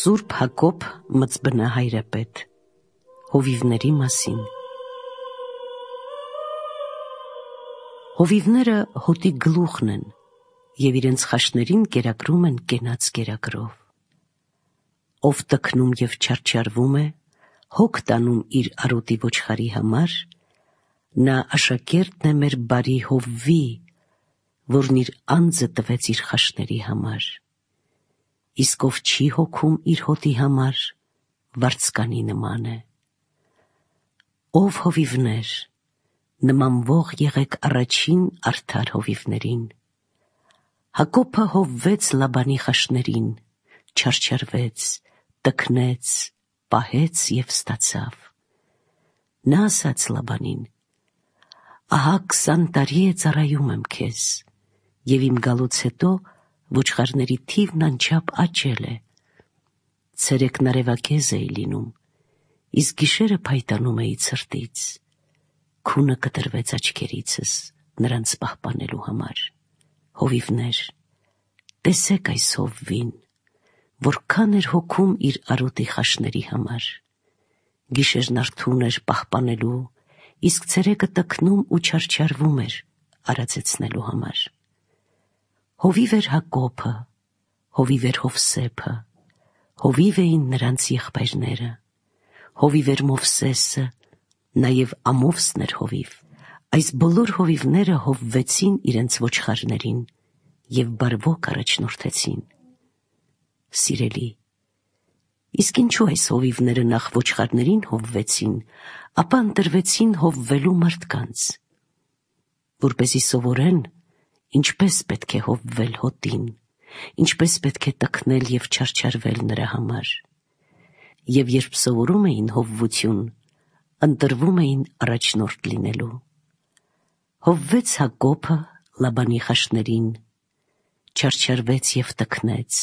Սուրբ Հակոբ մծբնա հայրապետ հովիվների մասին Հովիվները հոտի գլուխն են եւ իրենց խաշներին կերակրում են կենաց կերակրով։ Ով տքնում եւ չարչարվում է, հոգ տանում իր արոտի ոչխարի համար, նա աշակերտն է մեր բարի հովվի, որն իր անձը տվեց իր խաշների համար իսկ ով չի հոգում իր հոտի համար, վարձկանի նման է։ Ով հովիվներ, նմանվող եղեք առաջին արդար հովիվներին։ Հակոբը հովվեց լաբանի խաշներին, չարչարվեց, տկնեց, պահեց եւ ստացավ։ Նա ասաց լաբանին. Ահա 20 տարի է ծառայում եմ քեզ, եւ իմ գալուց հետո ոչխարների թիվն անչափ աճել է։ Ցերեկ նարևակեզ էի լինում, իսկ գիշերը փայտանում էի ցրտից։ Քունը կտրվեց աչքերիցս նրանց պահպանելու համար։ Հովիվներ, տեսեք այս հովվին, որքան էր հոգում իր արոտի խաշների համար։ Գիշերն արթուն էր պահպանելու, իսկ ցերեկը տկնում ու չարչարվում էր արածեցնելու համար։ Հովիվ էր Հակոբը, հովիվ էր Հովսեփը, հովիվ էին նրանց եղբայրները։ Հովիվ էր Մովսեսը, նաև Ամովսն էր հովիվ։ Այս բոլոր հովիվները հովվեցին իրենց ոչխարներին եւ բարվոք առաջնորդեցին։ Սիրելի Իսկ ինչու այս հովիվները նախ ոչխարներին հովվեցին, ապա ընտրվեցին հովվելու մարդկանց, որ เป զի սովորեն ինչպես պետք է հովվել հոտին, ինչպես պետք է տքնել եւ չարչարվել նրա համար։ Եվ երբ սովորում էին հովվություն, ընտրվում էին առաջնորդ լինելու։ Հովվեց Հակոբը Լաբանի խաշներին, չարչարվեց եւ տքնեց։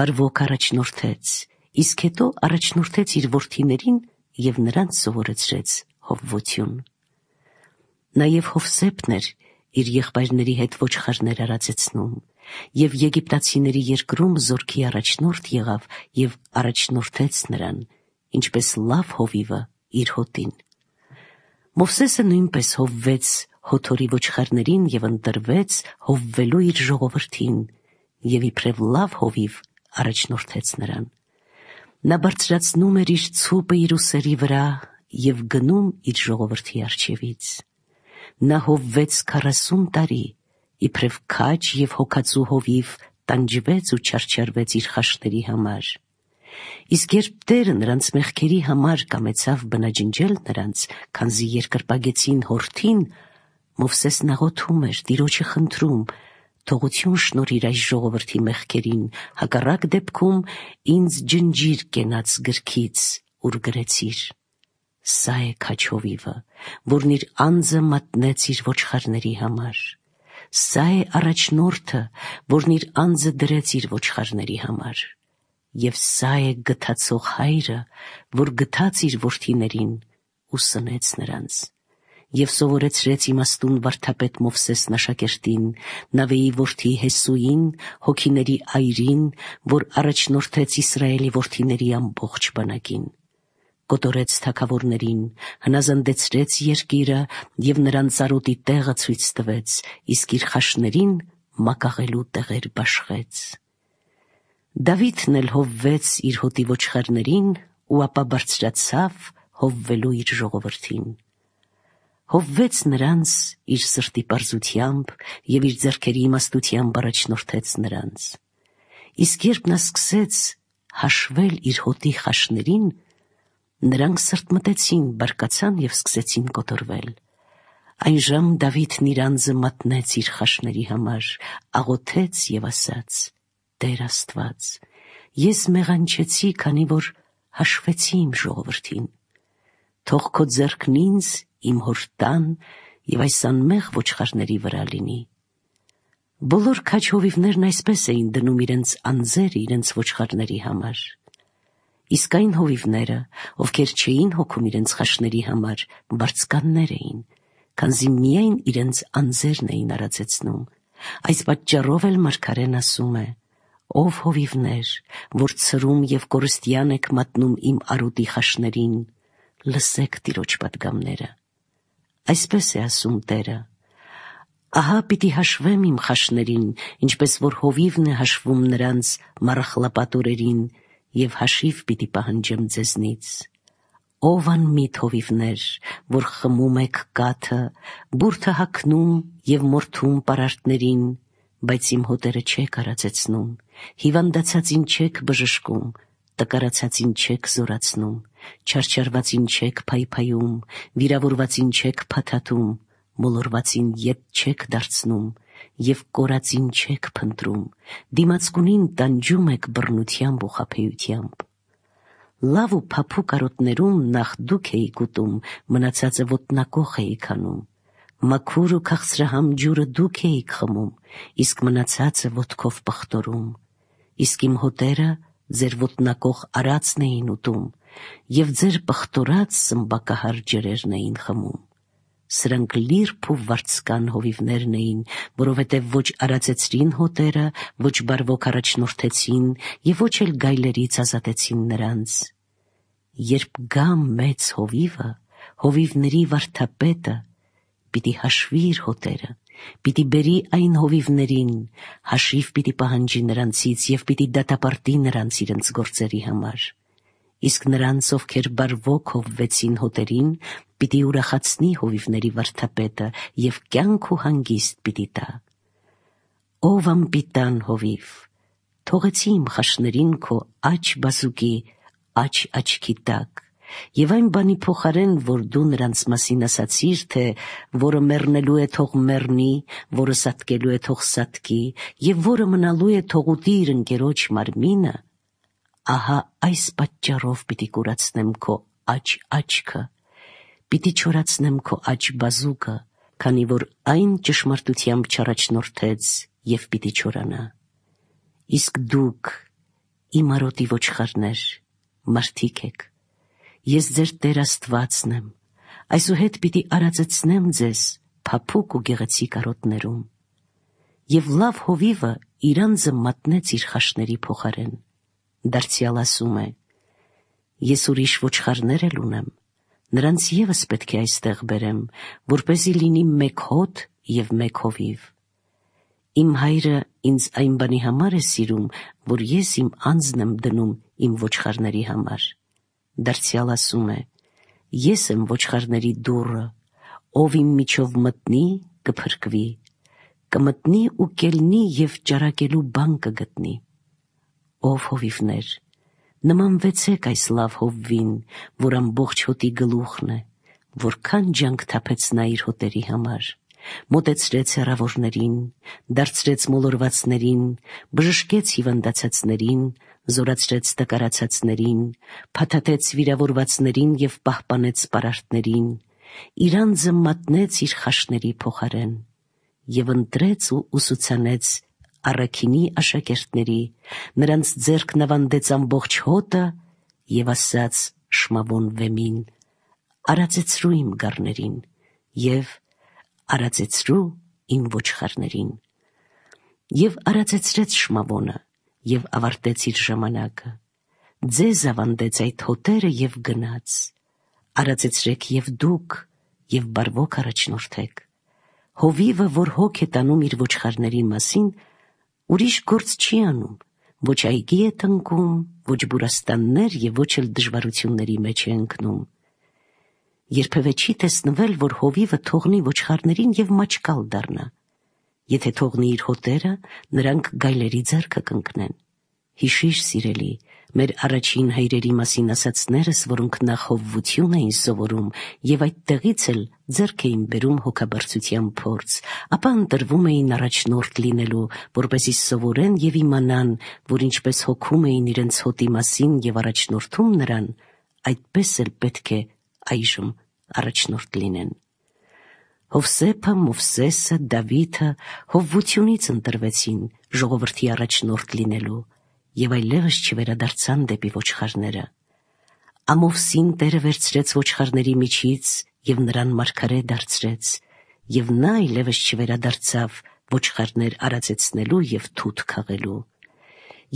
Բարվոք առաջնորդեց, իսկ հետո առաջնորդեց իր որդիներին եւ նրանց սովորեցրեց հովվություն։ Նաեւ Հովսեփն էր, իր եղբայրների հետ ոչխարներ արածեցնում եւ եգիպտացիների երկրում զորքի առաջնորդ եղավ եւ առաջնորդեց նրան ինչպես լավ հովիվը իր հոտին Մովսեսը նույնպես հովվեց հոթորի ոչխարներին եւ ընտրվեց հովվելու իր ժողովրդին եւ իբրև լավ հովիվ առաջնորդեց նրան նա բարձրացնում էր իր ցուպը իր ուսերի վրա եւ գնում իր ժողովրդի արջևից նա հովվեց 40 տարի, իբրև քաչ եւ հոգացու հովիվ տանջվեց ու չարչարվեց իր խաշների համար։ Իսկ երբ Տերը նրանց մեղքերի համար կամեցավ բնաջնջել նրանց, քանզի երկրպագեցին հորթին, Մովսեսն աղոթում էր Տիրոջը խնդրում, թողություն շնորհիր այս ժողովրդի մեղքերին, հակառակ դեպքում ինձ ջնջիր կենաց գրքից, ուր գրեցիր։ Սա է քաչովիվը, որն իր անձը մատնեց իր ոչխարների համար։ Սա է առաջնորդը, որն իր անձը դրեց իր ոչխարների համար։ Եվ սա է գթացող հայրը, որ գթաց իր որդիներին ու սնեց նրանց։ Եվ սովորեցրեց իմաստուն վարդապետ Մովսես նաշակերտին, Նավեի որդի Հեսուին, հոգիների այրին, որ առաջնորդեց Իսրայելի որդիների ամբողջ բանակին կոտորեց թակավորներին, հնազանդեցրեց երկիրը եւ նրան ծարոտի տեղը ցույց տվեց, իսկ իր խաշներին մակաղելու տեղեր բաշխեց։ Դավիթն էլ հովվեց իր հոտի ոչխարներին ու ապա բարձրացավ հովվելու իր ժողովրդին։ Հովվեց նրանց իր սրտի պարզությամբ եւ իր ձեռքերի իմաստությամբ առաջնորդեց նրանց։ Իսկ երբ նա սկսեց հաշվել իր հոտի խաշներին, Նրանք սրտմտեցին, բարկացան եւ սկսեցին կոտորվել։ Այժմ Դավիթն իր անձը մատնեց իր խաշների համար, աղոթեց եւ ասաց. Տեր Աստված, ես մեղանչեցի, քանի որ հաշվեցի իմ ժողովրդին։ Թող քո ձեռքն ինձ, իմ հոր տան եւ այս անմեղ ոչխարների վրա լինի։ Բոլոր քաչովիվներն այսպես էին դնում իրենց անձեր իրենց ոչխարների համար իսկ այն հովիվները, ովքեր չէին հոգում իրենց խաշների համար, բարձկաններ էին, քանզի միայն իրենց անձերն էին արածեցնում։ Այս պատճառով էլ Մարգարեն ասում է. «Ով հովիվներ, որ ծրում եւ կորստյան եք մատնում իմ արուտի խաշներին, լսեք Տիրոջ պատգամները»։ Այսպես է ասում Տերը. Ահա պիտի հաշվեմ իմ խաշներին, ինչպես որ հովիվն է հաշվում նրանց մարախլապատուրերին եւ հաշիվ պիտի պահանջեմ ձեզնից։ Ով անմիտ հովիվներ, որ խմում եք կաթը, բուրդը հակնում եւ մորթում պարարտներին, բայց իմ հոտերը չեք արածեցնում, հիվանդացածին չեք բժշկում, տկարացածին չեք զորացնում, չարչարվածին չեք փայփայում, վիրավորվածին չեք փաթաթում, մոլորվածին ետ չեք դարձնում, եւ կորածին չեք փնտրում, դիմացկունին տանջում եք բռնությամբ ու խափեությամբ։ Լավ ու փափու կարոտներում նախ դուք էի գուտում, մնացածը ոտնակող էի քանում։ Մաքուր ու քաղցրահամ ջուրը դուք էի խմում, իսկ մնացածը ոտքով պխտորում։ Իսկ իմ հոտերը ձեր ոտնակող արածն էին ուտում, եւ ձեր պխտորած սմբակահար ջրերն էին խմում։ Սրանք լիրփ ու վարձկան հովիվներն էին, որովհետև ոչ արածեցրին հոտերը, ոչ բարվոք առաջնորդեցին եւ ոչ էլ գայլերից ազատեցին նրանց։ Երբ գա մեծ հովիվը, հովիվների վարդապետը պիտի հաշվի իր հոտերը, պիտի բերի այն հովիվներին, հաշիվ պիտի պահանջի նրանցից եւ պիտի դատապարտի նրանց իրենց գործերի համար իսկ նրանց, ովքեր բարվոք հովվեցին հոտերին, պիտի ուրախացնի հովիվների վարդապետը եւ կյանք ու հանգիստ պիտի տա։ Ով ամպիտան հովիվ, թողեցի իմ խաշներին քո աչ բազուկի, աչ աչքի տակ եւ այն բանի փոխարեն, որ դու նրանց մասին ասացիր, թե որը մեռնելու է թող մեռնի, որը սատկելու է թող սատկի, եւ որը մնալու է թող ուտի իր ընկերոջ մարմինը, ահա այս պատճառով պիտի կուրացնեմ քո աչ աչքը, պիտի չորացնեմ քո աչ բազուկը, քանի որ այն ճշմարտությամբ չառաջնորդեց եւ պիտի չորանա։ Իսկ դուք իմ արոտի ոչխարներ, մարդիկ եք։ Ես ձեր Տեր Աստվածն եմ։ Այսուհետ պիտի արածեցնեմ ձեզ փափուկ ու գեղեցիկ արոտներում։ Եվ լավ հովիվը իրանձը մատնեց իր խաշների փոխարեն դարձյալ ասում է. Ես ուրիշ ոչխարներ էլ ունեմ, նրանց եւս պետք է այստեղ բերեմ, որ เป զի լինի մեկ հոտ եւ մեկ հովիվ։ Իմ հայրը ինձ այն բանի համար է սիրում, որ ես իմ անձն եմ դնում իմ ոչխարների համար։ Դարձյալ ասում է. Ես եմ ոչխարների դուռը, ով իմ միջով մտնի, կփրկվի, կմտնի ու կելնի եւ ճարակելու բան կգտնի ով հովիվներ նմանվեցեք այս լավ հովվին որ ամբողջ հոտի գլուխն է որքան ջանք թափեց նա իր հոտերի համար մոտեցրեց հեռավորներին դարձրեց մոլորվածներին բժշկեց հիվանդացածներին զորացրեց տկարացածներին փաթաթեց վիրավորվածներին եւ պահպանեց պարարտներին իրանձը մատնեց իր խաշների փոխարեն եւ ընտրեց ու ուսուցանեց առաքինի աշակերտների, նրանց ձերքն ավանդեց ամբողջ հոտը եւ ասաց շմավոն վեմին. «Արածեցրու իմ գառներին եւ արածեցրու իմ ոչխարներին»։ Եվ արածեցրեց շմավոնը եւ ավարտեց իր ժամանակը։ Ձեզ ավանդեց այդ հոտերը եւ գնաց։ Արածեցրեք եւ դուք եւ բարվոք առաջնորդեք։ Հովիվը, որ հոգ է տանում իր ոչխարների մասին, ուրիշ գործ չի անում, ոչ այգի է տնկում, ոչ բուրաստաններ եւ ոչ էլ դժվարությունների մեջ է ընկնում։ Երբևէ չի տեսնվել, որ հովիվը թողնի ոչխարներին եւ մաչկալ դառնա։ Եթե թողնի իր հոտերը, նրանք գայլերի ձեռքը կընկնեն։ Հիշիր, սիրելի, մեր առաջին հայրերի մասին ասացներս, որոնք նախովություն էին սովորում եւ այդտեղից էլ ձեռք էին բերում հոգաբարձության փորձ, ապա ընտրվում էին առաջնորդ լինելու, որպեսզի սովորեն եւ իմանան, որ ինչպես հոգում էին իրենց հոտի մասին եւ առաջնորդում նրան, այդպես էլ պետք է այժմ առաջնորդ լինեն։ Հովսեփը, Մովսեսը, Դավիթը հովվությունից ընտրվեցին ժողովրդի առաջնորդ լինելու եւ այլևս չվերադարձան դեպի ոչխարները։ Ամով սին տերը վերցրեց ոչխարների միջից եւ նրան մարգարե դարձրեց եւ նա այլևս չվերադարձավ ոչխարներ արածեցնելու եւ թութ քաղելու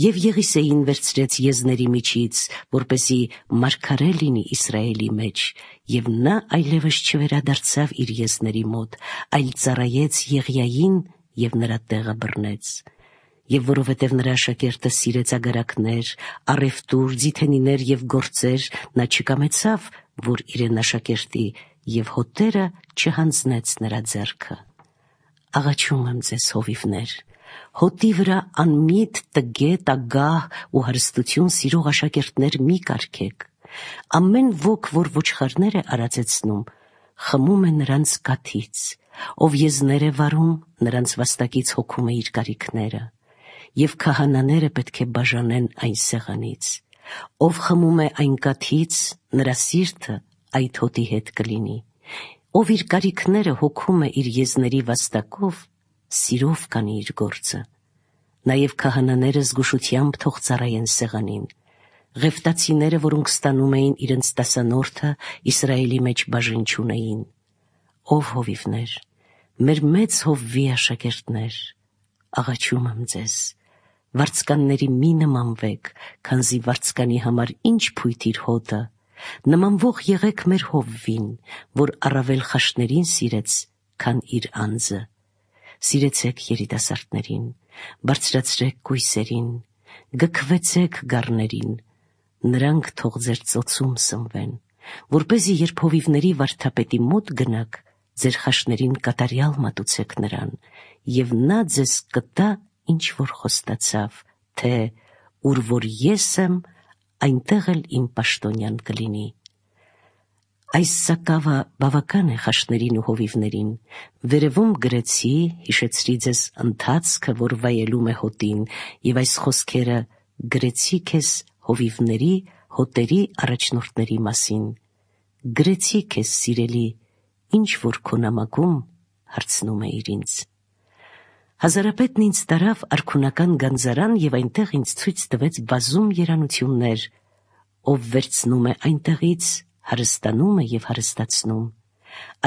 եւ Եղիսեին վերցրեց եզների միջից, որպեսի մարգարե լինի Իսրայելի մեջ, եւ նա այլևս չվերադարձավ իր եզների մոտ, այլ ծառայեց Եղիային եւ նրա տեղը բռնեց եւ որովհետեւ նրա աշակերտը սիրեց ագարակներ, առևտուր, ձիթենիներ եւ գործեր, նա չկամեցավ, որ իրեն աշակերտի եւ հոտերը չհանձնեց նրա ձեռքը։ Աղաչում եմ ձեզ հովիվներ, հոտի վրա անմիտ տգետ ագահ ու հարստություն սիրող աշակերտներ մի կարքեք։ Ամեն ոք, որ ոչխարներ է արածեցնում, խմում է նրանց կաթից, ով եզներ է վարում, նրանց վաստակից հոգում է իր կարիքները եւ քահանաները պետք է բաժանեն այն սեղանից։ Ով խմում է այն կաթից, նրա սիրտը այդ հոտի հետ կլինի։ Ով իր կարիքները հոգում է իր եզների վաստակով, սիրով կանի իր գործը։ Նաև քահանաները զգուշությամբ թող ծառայեն սեղանին։ Ղեֆտացիները, որոնք ստանում էին իրենց տասանորդը, Իսրայելի մեջ բաժնչուն էին։ Ով հովիվներ, մեր մեծ հովվի աշակերտներ, աղաչում եմ ձեզ, վարցկանների մի նմանվեք, քանզի վարցկանի համար ինչ փույթ իր հոտը, նմանվող եղեք մեր հովվին, որ առավել խաշներին սիրեց, քան իր անձը։ Սիրեցեք երիտասարդներին, բարձրացրեք կույսերին, գքվեցեք գառներին, նրանք թող ձեր ծոցում սնվեն, որ เป զի երբ հովիվների վարդապետի մոտ գնաք, ձեր խաշներին կատարյալ մատուցեք նրան, եւ նա ձեզ կտա ինչ որ խոստացավ, թե ուր որ ես եմ, այնտեղ էլ իմ պաշտոնյան կլինի։ Այս սակավը բավական է խաշներին ու հովիվներին։ Վերևում գրեցի, հիշեցրի ձեզ ընթացքը, որ վայելում է հոտին, եւ այս խոսքերը գրեցի քեզ հովիվների, հոտերի առաջնորդների մասին։ Գրեցի քեզ, սիրելի, ինչ որ քո նամակում հարցնում է իրինց։ Հազարապետն ինձ տարավ արքունական գանձարան եւ այնտեղ ինձ ցույց տվեց բազում երանություններ, ով վերցնում է այնտեղից, հարստանում է եւ հարստացնում։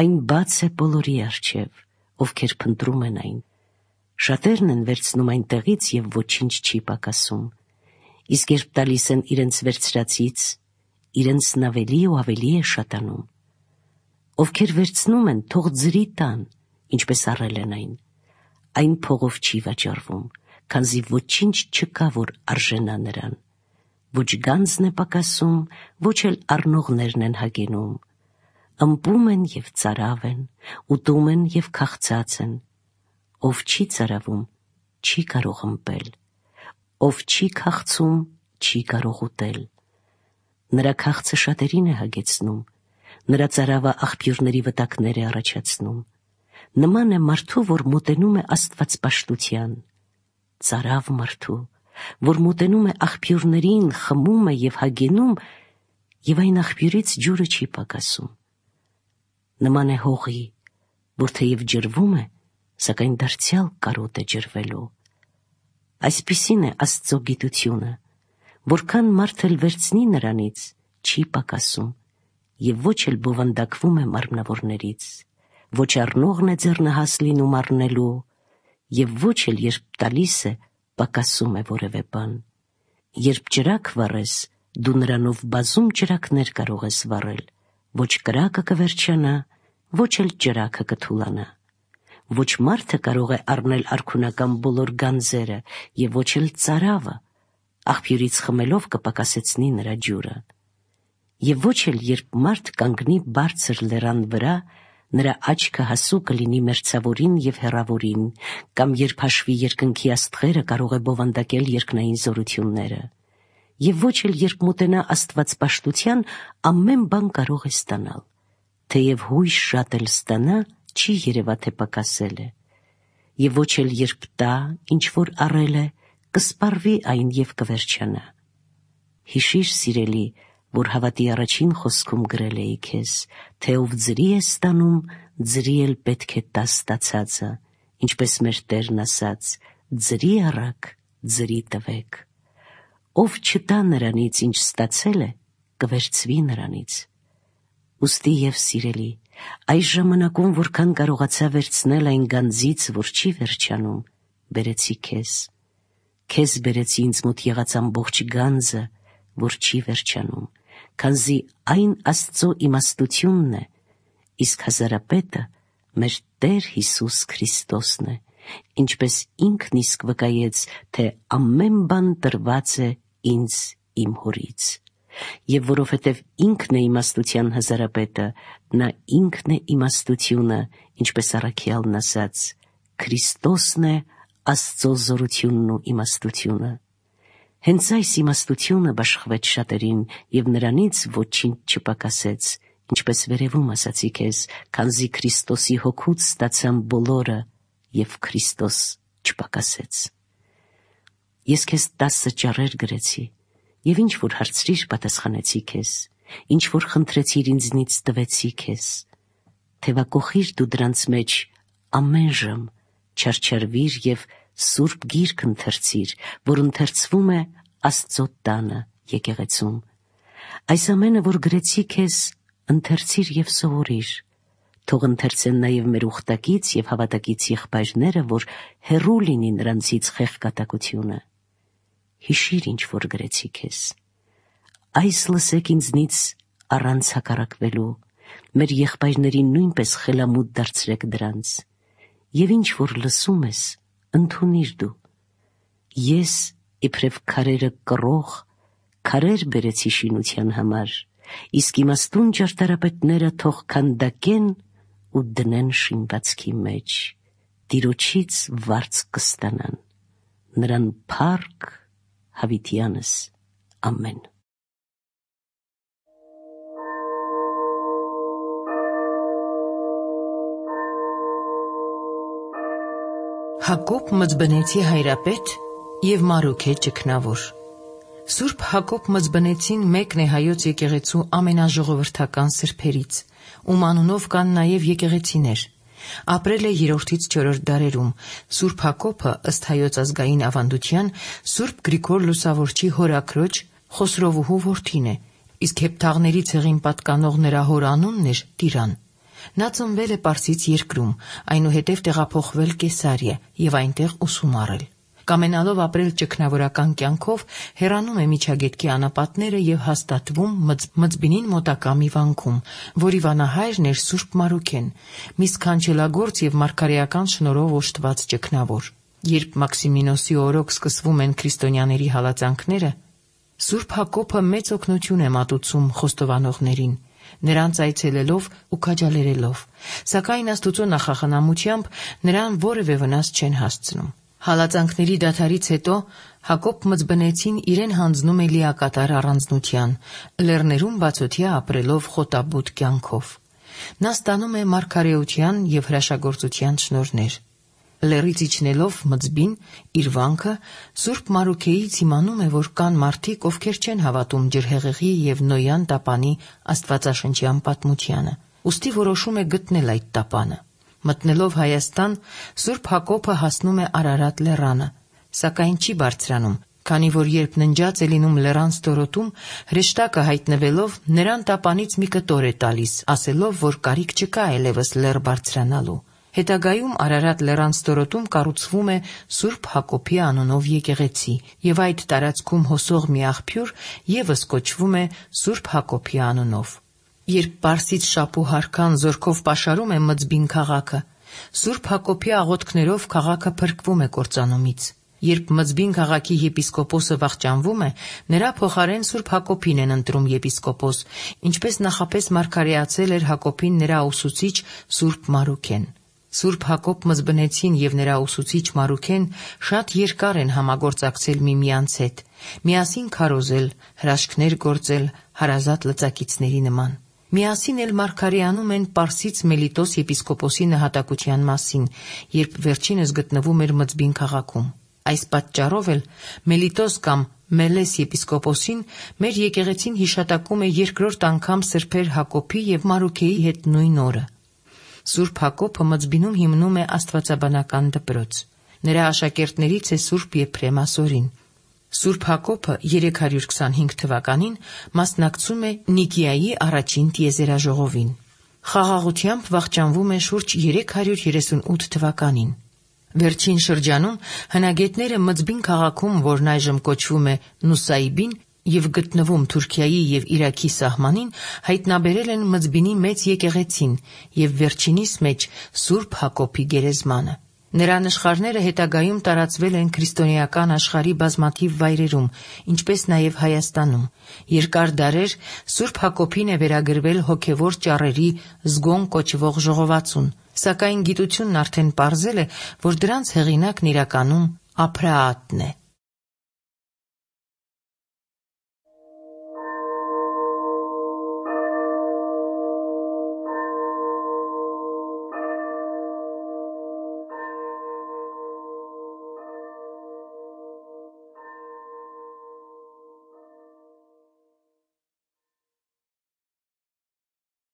Այն բաց է բոլորի արչեւ, ովքեր փնտրում են այն։ Շատերն են վերցնում այնտեղից եւ ոչինչ չի պակասում։ Իսկ երբ տալիս են իրենց վերցրածից, իրենց նավելի ու ավելի է շատանում։ Ովքեր վերցնում են, թող ձրի տան, ինչպես առել են այն այն փողով չի վաճառվում, քանզի ոչինչ չկա, որ արժենա նրան։ Ոչ գանձն է պակասում, ոչ էլ առնողներն են հագենում։ Ամպում են եւ ծարավ են, ուտում են եւ քաղցած են։ Ով չի ծարավում, չի կարող ամպել։ Ով չի քաղցում, չի կարող ուտել։ Նրա քաղցը շատերին է հագեցնում, նրա ծարավը աղբյուրների վտակներ է առաջացնում նման է մարդու, որ մոտենում է Աստվածպաշտության։ Ծարավ մարդու, որ մոտենում է աղբյուրներին, խմում է եւ հագենում, եւ այն աղբյուրից ջուրը չի պակասում։ Նման է հողի, որ թեև ջրվում է, սակայն դարձյալ կարոտ է ջրվելու։ Այսպիսին է Աստծո գիտությունը, որքան մարդը վերցնի նրանից, չի պակասում եւ ոչ էլ բովանդակվում է մարմնավորներից ոչ առնողն է ձեռնահաս լինում առնելու եւ ոչ էլ երբ տալիս է պակասում է որևէ բան երբ ճրակ վառես դու նրանով բազում ճրակներ կարող ես վառել ոչ կրակը կվերջանա ոչ էլ ճրակը կթուլանա ոչ մարդը կարող է առնել արքունական բոլոր գանձերը եւ ոչ էլ цаրավը աղբյուրից խմելով կպակասեցնի նրա ջուրը եւ ոչ էլ երբ մարդ կանգնի բարձր լերան վրա նրա աչքը հասու կլինի մերցավորին եւ հերավորին, կամ երբ հաշվի երկնքի աստղերը կարող է բովանդակել երկնային զորությունները։ Եվ ոչ էլ երբ մտենա Աստվածպաշտության, ամեն բան կարող է ստանալ։ Թեև հույս շատ էլ ստանա, չի երևա թե պակասել է։ Եվ ոչ էլ երբ տա, ինչ որ առել է, կսպարվի այն եւ կվերջանա։ Հիշիր, սիրելի, որ հավատի առաջին խոսքում գրել էի քեզ, թե ով ծրի է ստանում, ծրի էլ պետք է տա ստացածը, ինչպես մեր Տերն ասաց. «Ծրի առակ, ծրի տվեք»։ Ով չտա նրանից, ինչ ստացել է, կվերցվի նրանից։ Ոստի եւ սիրելի, այս ժամանակում որքան կարողացա վերցնել այն գանձից, որ չի վերջանում, բերեցի քեզ։ Քեզ բերեցի ինձ մոտ եղած ամբողջ գանձը, որ չի վերջանում քանզի այն Աստծո իմաստությունն է, իսկ հազարապետը մեր Տեր Հիսուս Քրիստոսն է, ինչպես ինքն իսկ վկայեց, թե ամեն բան տրված է ինձ իմ հորից։ Եվ որովհետև ինքն է իմաստության հազարապետը, նա ինքն է իմաստությունը, ինչպես առաքյալն ասաց, Քրիստոսն է Աստծո զորությունն ու իմաստությունը։ Հենց այս իմաստությունը բաշխվեց շատերին եւ նրանից ոչինչ չպակասեց, ինչպես վերևում ասացի քեզ, քանզի Քրիստոսի հոգուց ստացան բոլորը եւ Քրիստոս չպակասեց։ Ես քեզ 10 ճառեր գրեցի եւ ինչ որ հարցրիր պատասխանեցի քեզ։ Ինչ որ խնդրեցիր ինձնից տվեցի քեզ։ Թեվակոխիր դու դրանց մեջ ամեն ժամ չարչարվիր եւ սուրբ գիրք ընթերցիր, որ ընթերցվում է Աստծո տանը եկեղեցում։ Այս ամենը, որ գրեցի քեզ, ընթերցիր եւ սովորիր։ Թող ընթերցեն նաեւ մեր ուխտակից եւ հավատակից եղբայրները, որ հերու լինի նրանցից խեղկատակությունը։ Հիշիր ինչ որ գրեցի քեզ։ Այս լսեք ինձնից առանց հակառակվելու։ Մեր եղբայրներին նույնպես խելամուտ դարձրեք դրանց։ Եվ ինչ որ լսում ես, ընդունիր դու։ Ես իբրև քարերը կռող քարեր բերեցի շինության համար, իսկ իմաստուն ճարտարապետները թող քանդակեն ու դնեն շինվածքի մեջ։ Տիրոջից վարձ կստանան։ Նրան փառք հավիտյանս ամեն Հակոբ Մծբնեցի հայրապետ եւ Մարուքե ճգնավոր։ Սուրբ Հակոբ Մծբնեցին մեկն է հայոց եկեղեցու ամենաժողովրդական սրբերից, ում անունով կան նաեւ եկեղեցիներ։ Ապրել է 3-ից 4-րդ դարերում։ Սուրբ Հակոբը ըստ հայոց ազգային ավանդության Սուրբ Գրիգոր Լուսավորչի հորաքրոջ Խոսրովուհու որդին է, իսկ հեփթաղների ցեղին պատկանող նրա հոր անունն էր Տիրան։ Նա ծնվել է Պարսից երկրում, այնուհետև տեղափոխվել Կեսարիա եւ այնտեղ ուսում առել։ Կամենալով ապրել ճգնավորական կյանքով, հեռանում է միջագետքի անապատները եւ հաստատվում մծ, մծբինին մոտակա մի վանքում, որի վանահայրն էր Սուրբ Մարուկեն, մի սքանչելագործ եւ մարգարեական շնորհով օժտված ճգնավոր։ Երբ Մաքսիմինոսի օրոք սկսվում են քրիստոնյաների հալածանքները, Սուրբ Հակոբը մեծ օգնություն է մատուցում խոստովանողներին նրանց այցելելով ու քաջալերելով, սակայն Աստուծո նախախնամությամբ նրան որևէ վնաս չեն հասցնում։ Հալածանքների դաթարից հետո Հակոբ մծբնեցին իրեն հանձնում էլիակատար առանձնության, լեռներում բացօթյա ապրելով խոտաբուտ կյանքով։ Նա ստանում է մարգարեության եւ հրաշագործության շնորներ։ Լերից իջնելով մծբին իր վանքը Սուրբ Մարուքեից իմանում է, որ կան մարդիկ, ովքեր չեն հավատում ջրհեղեղի եւ Նոյան տապանի Աստվածաշնչյան պատմությանը։ Ոստի որոշում է գտնել այդ տապանը։ Մտնելով Հայաստան, Սուրբ Հակոբը հասնում է Արարատ լեռանը, սակայն չի բարձրանում, քանի որ երբ ննջած է լինում լեռան ստորոտում, հրեշտակը հայտնվելով նրան տապանից մի կտոր է տալիս, ասելով, որ կարիք չկա այլևս լեռ բարձրանալու։ Հետագայում Արարատ լեռան ստորոտում կառուցվում է Սուրբ Հակոբի անունով եկեղեցի, եւ այդ տարածքում հոսող մի աղբյուր եւս կոչվում է Սուրբ Հակոբի անունով։ Երբ Պարսից շապու հարքան զորքով պաշարում է Մծբին քաղաքը, Սուրբ Հակոբի աղոթքներով քաղաքը փրկվում է կործանումից։ Երբ Մծբին քաղաքի եպիսկոպոսը վախճանվում է, նրա փոխարեն Սուրբ Հակոբին են ընտրում եպիսկոպոս, ինչպես նախապես մարգարեացել էր Հակոբին նրա ուսուցիչ Սուրբ Մարուքեն։ Սուրբ Հակոբ Մզբնեցին եւ նրա ուսուցիչ Մարուկեն շատ երկար են համագործակցել միմյանց հետ, միասին քարոզել, հրաշքներ գործել հարազատ լծակիցների նման։ Միասին էլ Մարգարեանում են Պարսից Մելիտոս եպիսկոպոսի նահատակության մասին, երբ վերջինս գտնվում էր Մծբին քաղաքում։ Այս պատճառով էլ Մելիտոս կամ Մելես եպիսկոպոսին մեր եկեղեցին հիշատակում է երկրորդ անգամ Սրբեր Հակոբի եւ Մարուկեի հետ նույն օրը։ Սուրբ Հակոբը Մծբինում հիմնում է Աստվածաբանական դպրոց։ Նրա աշակերտներից է Սուրբ Եփրեմ Ասորին։ Սուրբ Հակոբը 325 թվականին մասնակցում է Նիկիայի առաջին տիեզերաժողովին։ Խաղաղությամբ վախճանվում է շուրջ 338 թվականին։ Վերջին շրջանում հնագետները Մծբին քաղաքում, որն այժմ կոչվում է Նուսայբին, եւ գտնվում Թուրքիայի եւ Իրաքի սահմանին հայտնաբերել են Մծբինի մեծ եկեղեցին եւ վերջինիս մեջ Սուրբ Հակոբի գերեզմանը։ Նրա նշխարները հետագայում տարածվել են քրիստոնեական աշխարհի բազմաթիվ վայրերում, ինչպես նաև Հայաստանում։ Երկար դարեր Սուրբ Հակոբին է վերագրվել հոգևոր ճառերի զգոն կոչվող ժողովածուն, սակայն գիտությունն արդեն ողրել է, որ դրանց հեղինակն իրականում Ափրաատն է։